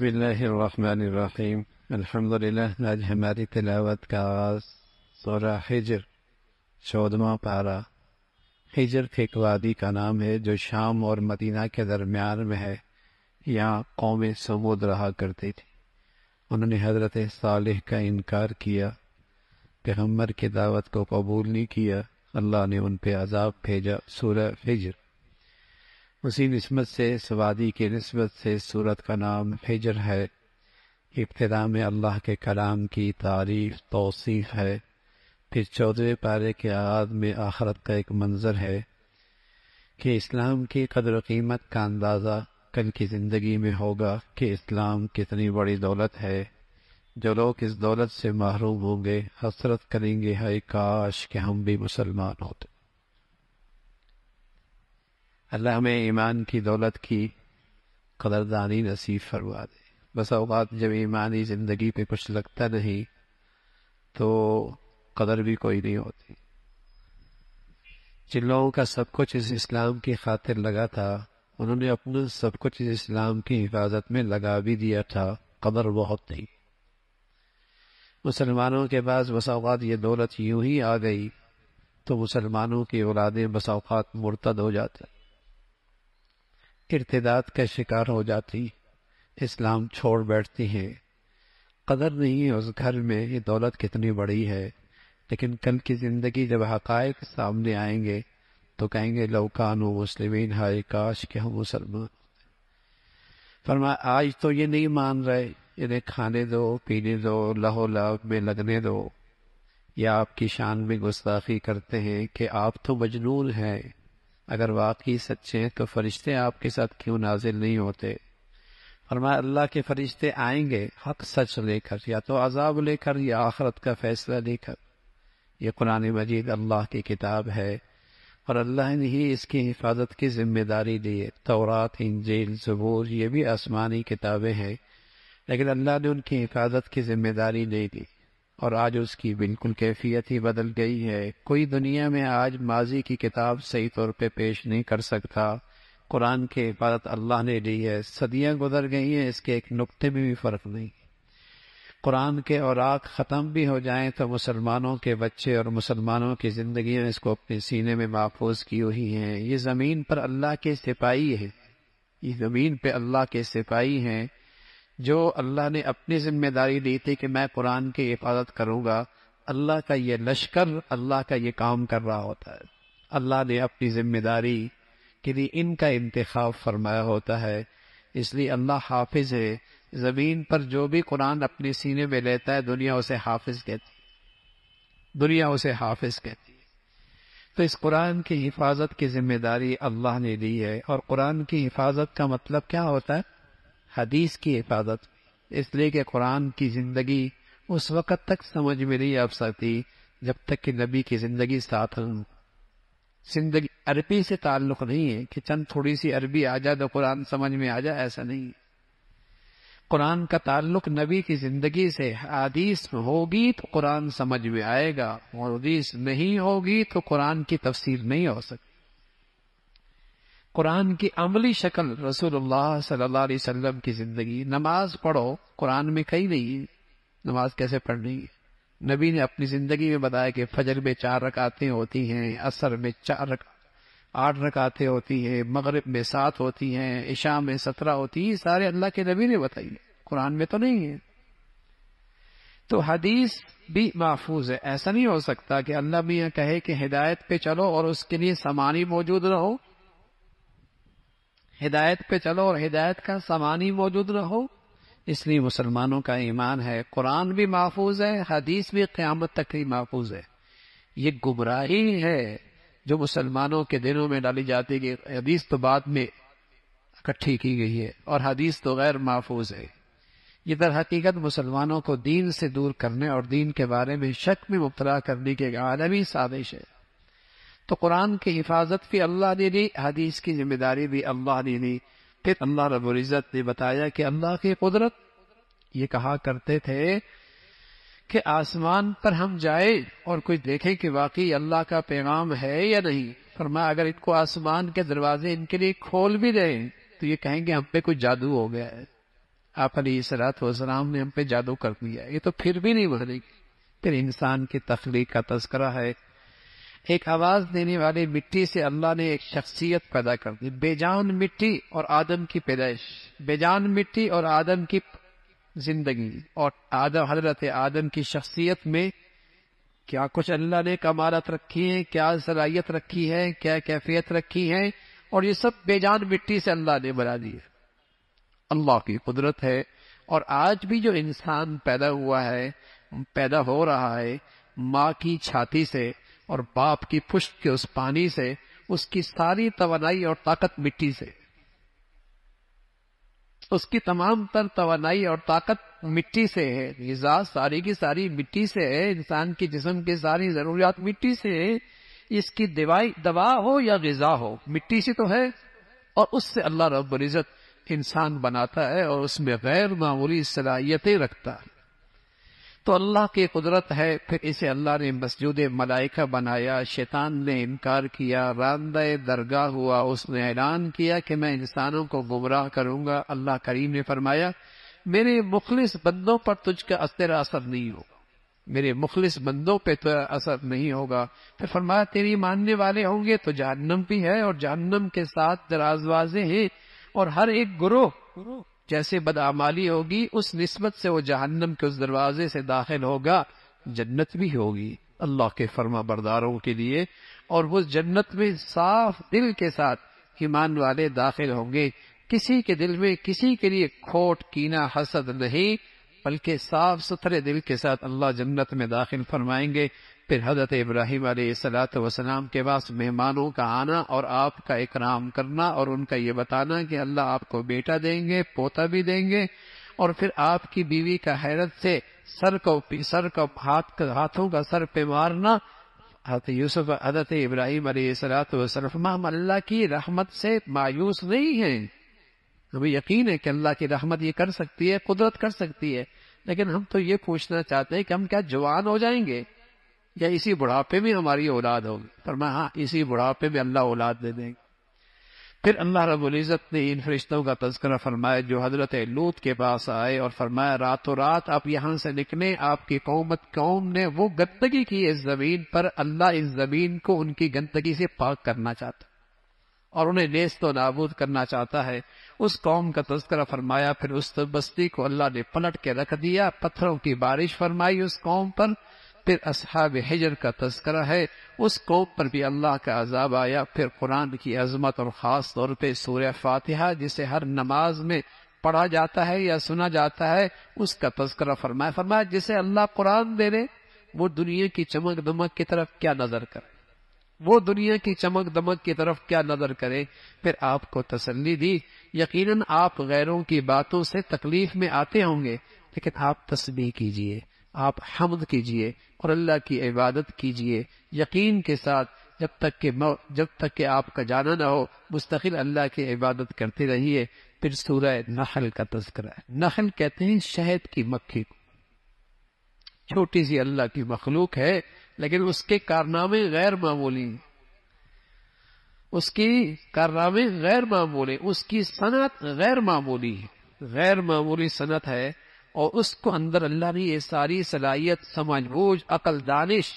बिल्लाम अल्हम्दुलिल्लाह आज हमारी तिलावत का आगाज़ सोरा हिजर चौदवा पारा हिजर एक वादी का नाम है जो शाम और मदीना के दरमियान में है यहाँ कौम समूद रहा करती थी उन्होंने हजरत सालिह का इनकार किया पैगम्बर की दावत को कबूल नहीं किया अल्लाह ने उन पर अजाब भेजा सूरह हिजर उसी नस्बत से सवादी की नस्बत से सूरत का नाम हिजर है इब्तदा में अल्लाह के कलाम की तारीफ तोसीफ़ है फिर चौदहवें पारे के आद में आखरत का एक मंजर है कि इस्लाम की कदर कीमत का अंदाज़ा कल की ज़िंदगी में होगा कि इस्लाम कितनी बड़ी दौलत है जो लोग इस दौलत से महरूम होंगे हसरत करेंगे हाय काश कि हम भी मुसलमान होते अल्लाह हमें ईमान की दौलत की कदरदानी नसीब फरमा दे बस अवत जब ईमानी ज़िंदगी पे कुछ लगता नहीं तो कदर भी कोई नहीं होती जिन लोगों का सब कुछ इस इस्लाम की खातिर लगा था उन्होंने अपना सब कुछ इस इस्लाम की हिफाजत में लगा भी दिया था कदर बहुत नहीं मुसलमानों के पास बसावत ये दौलत यूं ही आ गई तो मुसलमानों की औलादें बसावत मुर्तद हो जाती इरतदात का शिकार हो जाती इस्लाम छोड़ बैठती हैं कदर नहीं उस घर में ये दौलत कितनी बड़ी है लेकिन कल की ज़िंदगी जब हक सामने आएंगे तो कहेंगे लौकान व मुस्लिमीन हाय काश के हम मुसलमान फरमा आज तो ये नहीं मान रहे इन्हें खाने दो पीने दो लहो लाभ में लगने दो या आपकी शान में गुस्ताखी करते हैं कि आप तो मजनूर हैं अगर वाकई सच्चे हैं तो फरिश्ते आपके साथ क्यों नाजिल नहीं होते और मैं अल्लाह के फरिश्ते आएंगे हक सच लेकर या तो अजाब लेकर या आखरत का फैसला लेकर यह कुरान मजीद अल्लाह की किताब है और अल्लाह ने ही इसकी हिफाजत की जिम्मेदारी दी है तौरात इंजील जबूर ये भी आसमानी किताबें हैं लेकिन अल्लाह ने उनकी हिफाजत की जिम्मेदारी नहीं दी और आज उसकी बिल्कुल कैफियत ही बदल गई है कोई दुनिया में आज माजी की किताब सही तौर पे पेश नहीं कर सकता कुरान के इबादत अल्लाह ने ली है सदियां गुजर गई हैं इसके एक नुक्ते में भी फर्क नहीं कुरान के और आग ख़त्म भी हो जाएं तो मुसलमानों के बच्चे और मुसलमानों की ज़िंदगी इसको अपने सीने में महफूज की हुई हैं ये ज़मीन पर अल्लाह के सिपाही है ये ज़मीन पे अल्लाह के सिपाही हैं जो अल्लाह ने अपनी जिम्मेदारी दी थी कि मैं कुरान की हिफाजत करूंगा अल्लाह का ये लश्कर अल्लाह का ये काम कर रहा होता है अल्लाह ने अपनी जिम्मेदारी के लिए इनका इंतखब फरमाया होता है इसलिए अल्लाह हाफिज है जमीन पर जो भी कुरान अपने सीने में लेता है दुनिया उसे हाफिज कहती है दुनिया उसे हाफिज कहती है तो इस कुरान की हिफाजत की जिम्मेदारी अल्लाह ने ली है और कुरान की हिफाजत का मतलब क्या होता है हदीस की हिफाजत इसलिए कि कुरान की जिंदगी उस वक़्त तक समझ में नहीं आ सकती जब तक कि नबी की जिंदगी साथ जिंदगी अरबी से ताल्लुक नहीं है कि चंद थोड़ी सी अरबी आ जाए तो कुरान समझ में आ जाए ऐसा नहीं कुरान का ताल्लुक नबी की जिंदगी से हदीस होगी तो कुरान समझ में आएगा और हदीस नहीं होगी तो कुरान की तफसीर नहीं हो सकती कुरान की अमली शक्ल रसूलुल्लाह सल्लल्लाहु अलैहि वसल्लम की जिंदगी नमाज पढ़ो कुरान में कहीं नहीं नमाज कैसे पढ़नी नबी ने अपनी जिंदगी में बताया कि फजर में चार रकातें होती हैं असर में चार रक आठ रकातें होती हैं मगरब में सात होती हैं ईशा में सत्रह होती है सारे अल्लाह के नबी ने बताई कुरान में तो नहीं है तो हदीस भी महफूज है ऐसा नहीं हो सकता कि अल्लाह मियाँ कहे कि हिदायत पे चलो और उसके लिए समानी मौजूद रहो हिदायत पे चलो और हिदायत का सामान ही मौजूद रहो इसलिए मुसलमानों का ईमान है कुरान भी महफूज है हदीस भी क़्यामत तक ही महफूज है ये गुमराही है जो मुसलमानों के दिलों में डाली जाती है हदीस तो बाद में इकट्ठी की गई है और हदीस तो गैर महफूज है ये दर हकीकत मुसलमानों को दीन से दूर करने और दीन के बारे में शक में मुबतला करने की एक आलमी साजिश है तो कुरान की हिफाजत भी अल्लाह ने ली हदीस की जिम्मेदारी भी अल्लाह ने ली फिर अल्लाह रबुल्जत ने बताया कि अल्लाह की कुदरत ये कहा करते थे कि आसमान पर हम जाए और कुछ देखें कि वाकई अल्लाह का पैगाम है या नहीं पर मैं अगर इनको आसमान के दरवाजे इनके लिए खोल भी दें तो ये कहेंगे हम पे कुछ जादू हो गया है आप अली सरात वसलाम ने हम पे जादू कर दिया ये तो फिर भी नहीं भरेगी फिर इंसान की तखलीक का तस्करा है एक आवाज देने वाली मिट्टी से अल्लाह ने एक शख्सियत पैदा कर दी बेजान मिट्टी और आदम की पैदाइश बेजान मिट्टी और आदम की जिंदगी और आदम हजरत आदम की शख्सियत में क्या कुछ अल्लाह ने कमालत रखी है क्या सलाहियत रखी है क्या कैफियत रखी है और ये सब बेजान मिट्टी से अल्लाह ने बना दिए अल्लाह की कुदरत है और आज भी जो इंसान पैदा हुआ है पैदा हो रहा है माँ की छाती से और बाप की पुष्ट के उस पानी से उसकी सारी तवनाई और ताकत मिट्टी से उसकी तमाम तर तवनाई और ताकत मिट्टी से है गजा सारी की सारी मिट्टी से है इंसान की जिसम की सारी जरूरियात मिट्टी से है इसकी दवाई दवा हो या गजा हो मिट्टी से तो है और उससे अल्लाह रब्बुल इज़्ज़त इंसान बनाता है और उसमें गैर मामूली सलाहियतें रखता है तो अल्लाह की कुदरत है फिर इसे अल्लाह ने मस्जिद मलाइका बनाया शैतान ने इनकार किया रामद दरगाह हुआ उसने ऐलान किया कि मैं इंसानों को गुमराह करूंगा अल्लाह करीम ने फरमाया मेरे मुखलिस बंदों पर तुझका असर असर नहीं होगा मेरे मुखलिस बंदों पे तो असर नहीं होगा फिर फरमाया तेरी मानने वाले होंगे तो जहनम भी है और जहनम के साथ दराजवाजे हैं और हर एक गुरोह जैसे बदआमाली होगी उस नस्बत से वो जहन्नम के उस दरवाजे से दाखिल होगा जन्नत भी होगी अल्लाह के फर्मा बरदारों के लिए और वो जन्नत में साफ दिल के साथ ईमान वाले दाखिल होंगे किसी के दिल में किसी के लिए खोट कीना हसद नहीं बल्कि साफ सुथरे दिल के साथ अल्लाह जन्नत में दाखिल फरमाएंगे फिर हजरत इब्राहिम सलात वसलाम के पास मेहमानों का आना और आपका इकराम करना और उनका ये बताना कि अल्लाह आपको बेटा देंगे पोता भी देंगे और फिर आपकी बीवी का हैरत से सर को सर को हाथ हाथों का सर पे मारना हजरत यूसुफ हजरत इब्राहिम सलात वसलम हम अल्लाह की रहमत से मायूस नहीं है हमें यकीन है कि अल्लाह की रहमत ये कर सकती है कुदरत कर सकती है लेकिन हम तो ये पूछना चाहते हैं कि हम क्या जवान हो जाएंगे या इसी बुढ़ापे में हमारी औलाद होगी पर मैं हाँ इसी बुढ़ापे में अल्लाह औलाद दे देंगे फिर अल्लाह रबुल्ज़त ने इन फरिश्तों का तस्करा फरमाया जो हजरत लूत के पास आए और फरमाया रातों रात आप यहां से निकले आपकी कौमत कौम ने वो गंदगी की इस जमीन पर अल्लाह इस जमीन को उनकी गंदगी से पाक करना चाहता और उन्हें नेस्त तो नाबूद करना चाहता है उस कौम का तस्करा फरमाया फिर उस बस्ती को अल्लाह ने पलट के रख दिया पत्थरों की बारिश फरमाई उस कौम पर फिर असहाब हजर का तस्करा है उस कौम पर भी अल्लाह का अजाब आया फिर कुरान की अजमत और ख़ास तौर पर सूर्य फातिहा जिसे हर नमाज में पढ़ा जाता है या सुना जाता है उसका तस्करा फरमाया फरमाया जिसे अल्लाह कुरान दे दे वो दुनिया की चमक दमक की तरफ क्या नजर करे वो दुनिया की चमक दमक की तरफ क्या नजर करे फिर आपको तसली दी यकीन आप गैरों की बातों से तकलीफ में आते होंगे लेकिन आप तस्वीर कीजिए आप हमद कीजिए और अल्लाह की इबादत कीजिए यकीन के साथ जब तक के जब तक के आपका जाना ना हो मुस्तकिल अल्लाह की इबादत करते रहिए फिर सूरह नहल का तस्करा नहल कहते हैं शहद की मक्खी को छोटी सी अल्लाह की मखलूक है लेकिन उसके कारनामे गैर मामूली उसकी कारनामे गैर मामूली उसकी सनत गैर मामूली है गैर मामूली सनत है और उसको अंदर अल्लाह ने ये सारी सलाहियत समझ बूझ अकल दानिश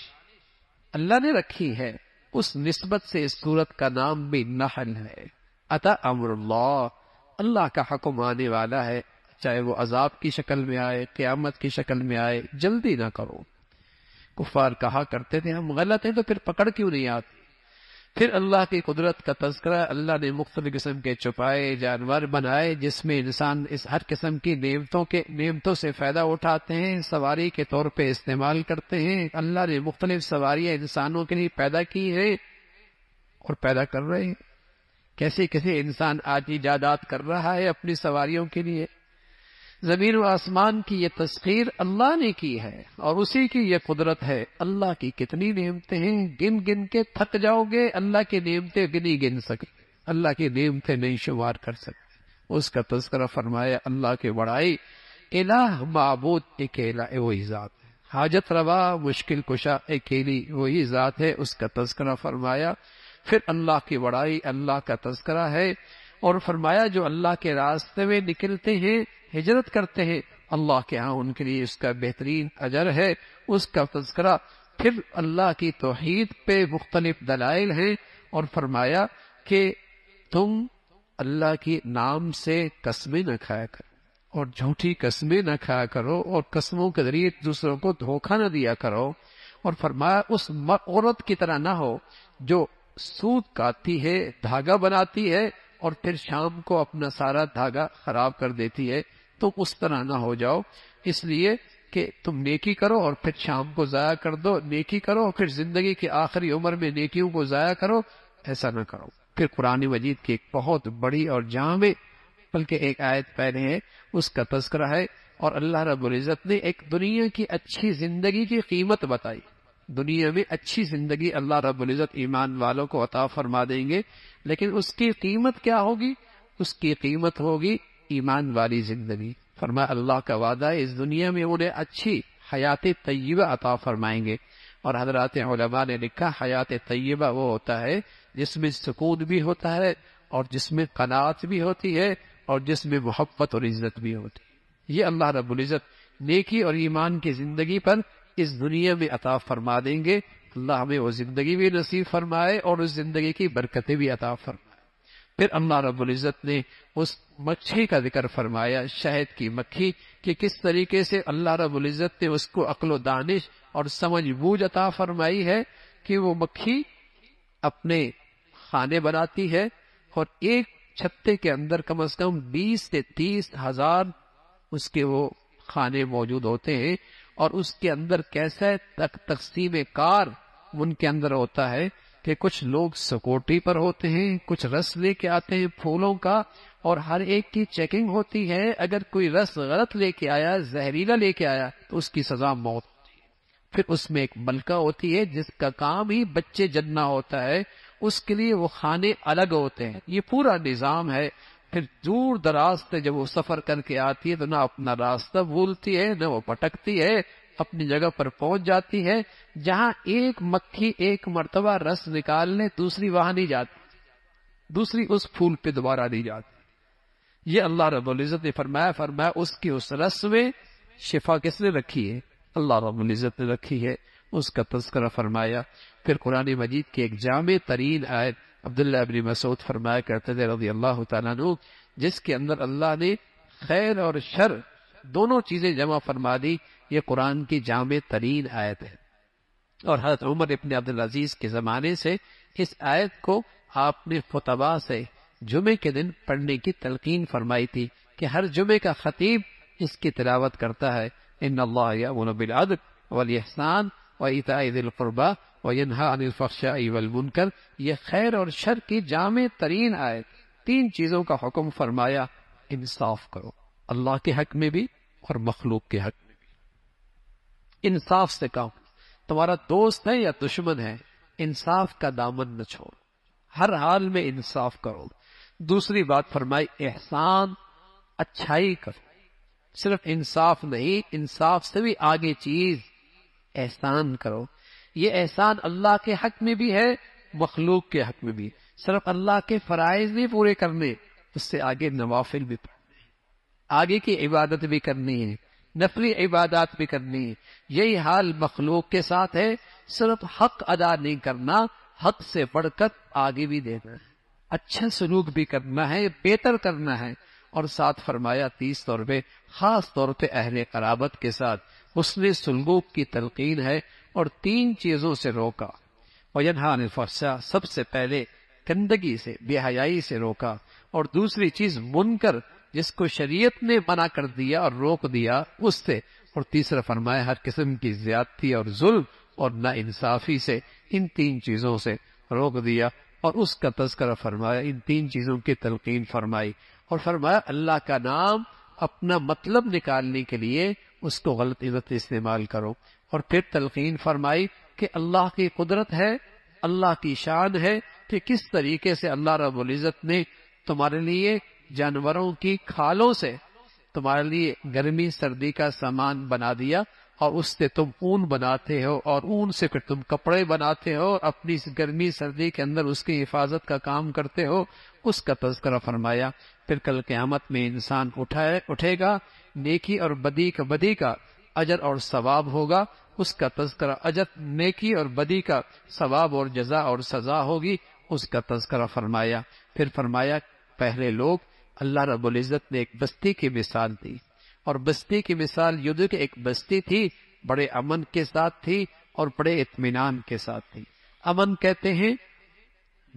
अल्लाह ने रखी है उस नस्बत से इस सूरत का नाम भी नहल है अतः अमर अल्लाह का हकम आने वाला है चाहे वो अजाब की शक्ल में आए क्यामत की शक्ल में आए जल्दी ना करो कुफार कहा करते थे हम गलत हैं तो फिर पकड़ क्यों नहीं आती फिर अल्लाह की कुदरत का तस्करा अल्लाह ने मुख्तलि किस्म के छुपाए जानवर बनाए जिसमें इंसान इस हर किस्म की नियमतों के नियमतों से फ़ायदा उठाते हैं सवारी के तौर पर इस्तेमाल करते हैं अल्लाह ने मुख्तलिफ सवार इंसानों के लिए पैदा की है और पैदा कर रहे हैं कैसे कैसे इंसान आज ईजादात कर रहा है अपनी सवारियों के लिए जमीन व आसमान की ये तस्खीर अल्लाह ने की है और उसी की ये कुदरत है अल्लाह की कितनी नियमतें हैं गिन गिन के थक जाओगे अल्लाह की नियमतें गिनी गिन सके अल्लाह की नियमतें नहीं शुमार कर सकते उसका तस्करा फरमाया अल्लाह के बड़ाई इलाह मबूद अकेला वही ज़ात है हाजत रवा मुश्किल कुशा अकेली वही ज़ात है उसका तस्करा फरमाया फिर अल्लाह की बड़ाई अल्लाह का तस्करा है और फरमाया जो अल्लाह के रास्ते में निकलते हैं हिजरत करते हैं अल्लाह के यहाँ उनके लिए इसका बेहतरीन अजर है उसका तस्करा फिर अल्लाह की तोहिद पे मुख्तलिफ दलाइल है और फरमाया कि तुम अल्लाह के नाम से कस्बे न खाया करो और झूठी कस्बे न खाया करो और कस्बों के जरिए दूसरों को धोखा न दिया करो और फरमाया उस औरत की तरह ना हो जो सूद काटती है धागा बनाती है और फिर शाम को अपना सारा धागा खराब कर देती है तुम तो उस तरह ना हो जाओ इसलिए कि तुम नेकी करो और फिर शाम को जाया कर दो नेकी करो और फिर जिंदगी की आखिरी उम्र में नेकियों को जाया करो ऐसा ना करो फिर कुरानी मजीद की एक बहुत बड़ी और जामे बल्कि एक आयत पहले है उसका तस्करा है और अल्लाह रबुल्जत ने एक दुनिया की अच्छी जिंदगी की कीमत बताई दुनिया में अच्छी जिंदगी अल्लाह रबुल्जत ईमान वालों को अता फरमा देंगे लेकिन उसकी कीमत क्या होगी उसकी कीमत होगी ईमान वाली जिंदगी फरमा अल्लाह का वादा इस दुनिया में उन्हें अच्छी हयात तय्यबा अता फरमाएंगे और हजरत ने लिखा हयात तयबा वो होता है जिसमें सुकून भी होता है और जिसमें कनात भी होती है और जिसमें मोहब्बत और इज्जत भी होती है ये अल्लाह रबुल्जत नेकी और ईमान की जिंदगी पर इस दुनिया में अता फरमा देंगे अल्लाह हमें वो जिंदगी भी नसीब फरमाए और उस जिंदगी की बरकतें भी अता फरमाए फिर अल्लाह रबुल्जत ने उस मच्छी का जिक्र फरमाया शहद की मक्खी कि किस तरीके से अल्लाह रबुल्जत ने उसको अक्लो दानिश और समझ बूझ अता फरमाई है कि वो मक्खी अपने खाने बनाती है और एक छत्ते के अंदर कम से कम बीस से तीस हजार उसके वो खाने मौजूद होते हैं और उसके अंदर कैसे तक तकसीब कार उनके अंदर होता है कि कुछ लोग सकोटी पर होते हैं कुछ रस लेके आते हैं फूलों का और हर एक की चेकिंग होती है अगर कोई रस गलत लेके आया जहरीला लेके आया तो उसकी सजा मौत फिर उसमें एक मलका होती है जिसका काम ही बच्चे जन्ना होता है उसके लिए वो खाने अलग होते हैं ये पूरा निज़ाम है फिर दूर दराज से जब वो सफर करके आती है तो ना अपना रास्ता भूलती है ना वो भटकती है अपनी जगह पर पहुंच जाती है जहाँ एक मक्खी एक मर्तबा रस निकालने दूसरी वहां नहीं जाती दूसरी उस फूल पे दोबारा नहीं जाती ये अल्लाह रबुल्जत ने फरमाया फरमाया उसकी उस रस में शिफा किसने रखी है अल्लाह रबुल्जत ने रखी है उसका तस्करा फरमाया फिर कुरानी मजीद की एक जाम तरीन आयत अब्दुल्ला अबिन मसूद फरमाया करते थे रजी अल्लाह तु जिसके अंदर अल्लाह ने खैर और शर दोनों चीजें जमा फरमा दी ये कुरान की जाम तरीन आयत है और हजरत उमर इबन अब्दुल अजीज के जमाने से इस आयत को आपने फतबा से जुमे के दिन पढ़ने की तलकीन फरमाई थी कि हर जुमे का खतीब इसकी तिलावत करता है इन अल्लाह बिल अदब वल एहसान व इतादिलबा मुनकर ये खैर और शर की जाम तरीन आयत तीन चीजों का हुक्म फरमाया इंसाफ करो अल्लाह के हक में भी और मखलूक के हक में भी इंसाफ से कहो तुम्हारा दोस्त है या दुश्मन है इंसाफ का दामन न छोड़ो हर हाल में इंसाफ करो दूसरी बात फरमाई एहसान अच्छाई करो सिर्फ इंसाफ नहीं इंसाफ से भी आगे चीज एहसान करो ये एहसान अल्लाह के हक में भी है मखलूक के हक में भी सिर्फ अल्लाह के फ़राइज नहीं पूरे करने उससे आगे नवाफिल भी पढ़ने आगे की इबादत भी करनी है नफरी इबादत भी करनी है यही हाल मखलूक के साथ है सिर्फ हक अदा नहीं करना हक से बढ़कर आगे भी देना है अच्छा सलूक भी करना है बेहतर करना है और साथ फरमाया तीस तौर पर खास तौर पर अहल कराबत के साथ उसने सलूक की तलकीन है और तीन चीजों से रोका वयनहान फसा सबसे पहले गंदगी से बेहयाई से रोका और दूसरी चीज मुनकर जिसको शरीयत ने मना कर दिया और रोक दिया उससे और तीसरा फरमाया हर किस्म की ज्यादती और जुल्म और नाइंसाफी से इन तीन चीजों से रोक दिया और उसका तस्करा फरमाया इन तीन चीजों की तलकीन फरमाई और फरमाया अल्लाह का नाम अपना मतलब निकालने के लिए उसको गलत इज्जत इस्तेमाल करो और फिर तलकीन फरमाई कि अल्लाह की कुदरत है अल्लाह की शान है कि किस तरीके से अल्लाह रबुल इज़्ज़त ने तुम्हारे लिए जानवरों की खालों से तुम्हारे लिए गर्मी सर्दी का सामान बना दिया और उससे तुम ऊन बनाते हो और ऊन से फिर तुम कपड़े बनाते हो और अपनी गर्मी सर्दी के अंदर उसकी हिफाजत का काम करते हो उसका तस्करा फरमाया फिर कल क्यामत में इंसान उठाए उठेगा नेकी और बदी का बदी का अजर और सवाब होगा उसका तस्करा अजर नेकी और बदी का सवाब और जजा और सजा होगी उसका तस्करा फरमाया फिर फरमाया पहले लोग अल्लाह रबुल इज़्ज़त ने एक बस्ती की मिसाल दी और बस्ती की मिसाल युद्ध की एक बस्ती थी बड़े अमन के साथ थी और बड़े इतमान के साथ थी अमन कहते हैं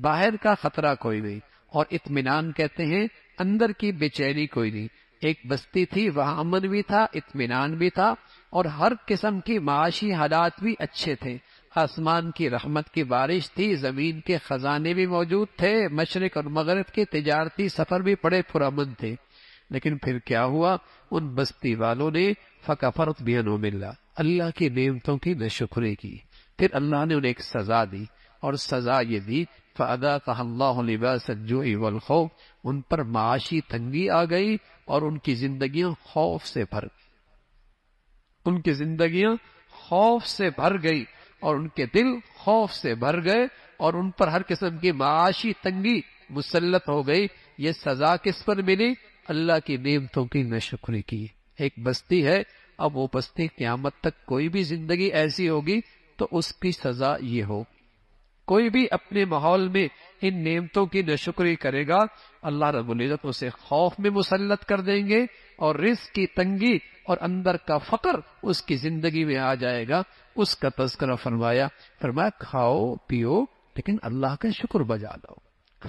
बाहर का खतरा कोई नहीं और इतमान कहते हैं अंदर की बेचैनी कोई नहीं एक बस्ती थी वहाँ अमन भी था इतमान भी था और हर किस्म की माशी हालात भी अच्छे थे आसमान की रहमत की बारिश थी जमीन के खजाने भी मौजूद थे मशरक और मगरब के तजारती सफर भी बड़े पुरमन थे लेकिन फिर क्या हुआ उन बस्ती वालों ने फकाफरत बेनो मिल्ला अल्लाह की नियमतों की नशुकरी की फिर अल्लाह ने उन्हें एक सजा दी और सजा ये दी फ़ादा का उन पर माशी तंगी आ गई और उनकी जिंदगी खौफ से भर उनकी जिंदगी खौफ से भर गई और उनके दिल खौफ से भर गए और उन पर हर किस्म की माशी तंगी मुसलत हो गई ये सजा किस पर मिली अल्लाह की नियमतों की नशुक्री की एक बस्ती है अब वो बस्ती क्यामत तक कोई भी जिंदगी ऐसी होगी तो उसकी सजा ये होगी कोई भी अपने माहौल में इन नेमतों की नशुक्री करेगा अल्लाह रबुल्जत उसे खौफ में मुसलत कर देंगे और रिस्क की तंगी और अंदर का फकर उसकी जिंदगी में आ जाएगा उसका तस्करा फरमाया फरमाया खाओ पियो लेकिन अल्लाह का शुक्र बजा लाओ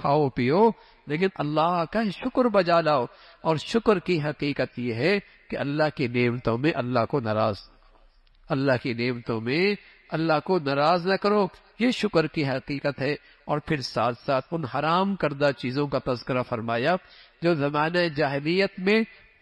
खाओ पियो लेकिन अल्लाह का शुक्र बजा लाओ और शुक्र की हकीकत यह है कि अल्लाह की नेमतों में अल्लाह को नाराज अल्लाह की नेमतों में अल्लाह को नाराज न करो ये शुक्र की हकीकत है और फिर साथ साथ उन हराम करदा चीजों का तस्करा फरमाया जो जमाने जाहलीत में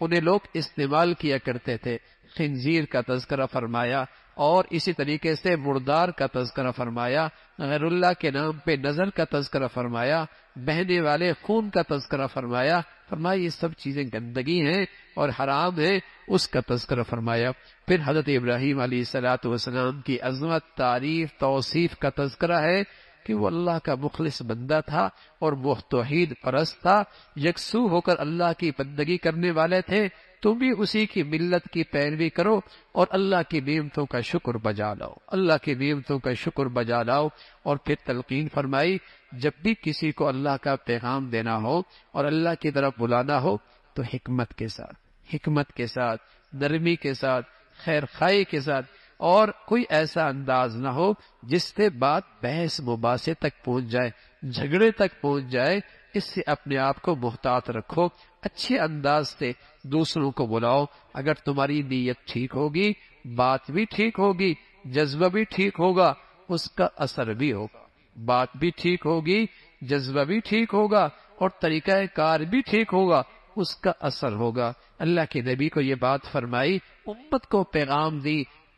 उन्हें लोग इस्तेमाल किया करते थे खिंजीर का तस्करा फरमाया और इसी तरीके से मुर्दार का तस्करा फरमाया गैरुल्ला के नाम पे नजर का तस्करा फरमाया बहने वाले खून का तस्करा फरमाया फरमाया ये सब चीजें गंदगी है और हराम है उसका तस्कर फरमाया फिर हजरत इब्राहिम अली सलात वसलाम की अजमत तारीफ तोसीफ का तस्करा है कि वो अल्लाह का मुखलिस बंदा था और वो तोहिद परस्त था यकसू होकर अल्लाह की बंदगी करने वाले थे तुम भी उसी की मिल्लत की पैरवी करो और अल्लाह की नियमतों का शुक्र बजा लाओ अल्लाह की नियमतों का शुक्र बजा लाओ और फिर तलकीन फरमाई जब भी किसी को अल्लाह का पैगाम देना हो और अल्लाह की तरफ बुलाना हो तो हिकमत के साथ हिकमत के साथ नरमी के साथ खैर खाई के साथ और कोई ऐसा अंदाज ना हो जिससे बात बहस मुबासे तक पहुंच जाए झगड़े तक पहुंच जाए इससे अपने आप को मुहतात रखो अच्छे अंदाज से दूसरों को बुलाओ अगर तुम्हारी नीयत ठीक होगी बात भी ठीक होगी जज्बा भी ठीक होगा उसका असर भी होगा बात भी ठीक होगी जज्बा भी ठीक होगा और तरीका कार भी ठीक होगा उसका असर होगा अल्लाह के नबी को ये बात फरमाई उम्मत को पैगाम दी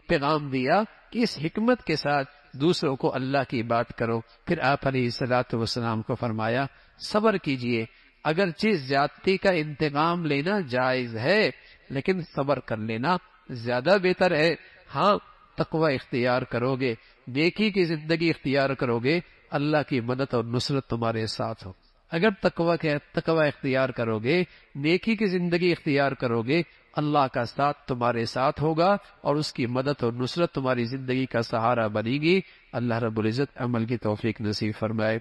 पैगाम दिया कि इस हिकमत के साथ दूसरों को अल्लाह की बात करो फिर आप अली सलात वसलाम को फरमाया सबर कीजिए चीज ज्यादती का इंतकाम लेना जायज है लेकिन सबर कर लेना ज्यादा बेहतर है हाँ तकवा इख्तियार करोगे देखी की जिंदगी इख्तियार करोगे अल्लाह की मदद और नुसरत तुम्हारे साथ हो अगर तकवा के तकवा इख्तियार करोगे नेकी की जिंदगी इख्तियार करोगे अल्लाह का साथ तुम्हारे साथ होगा और उसकी मदद और नुसरत तुम्हारी जिंदगी का सहारा बनेगी अल्लाह रबुल्जत अमल की तोफीक नसीब फरमाए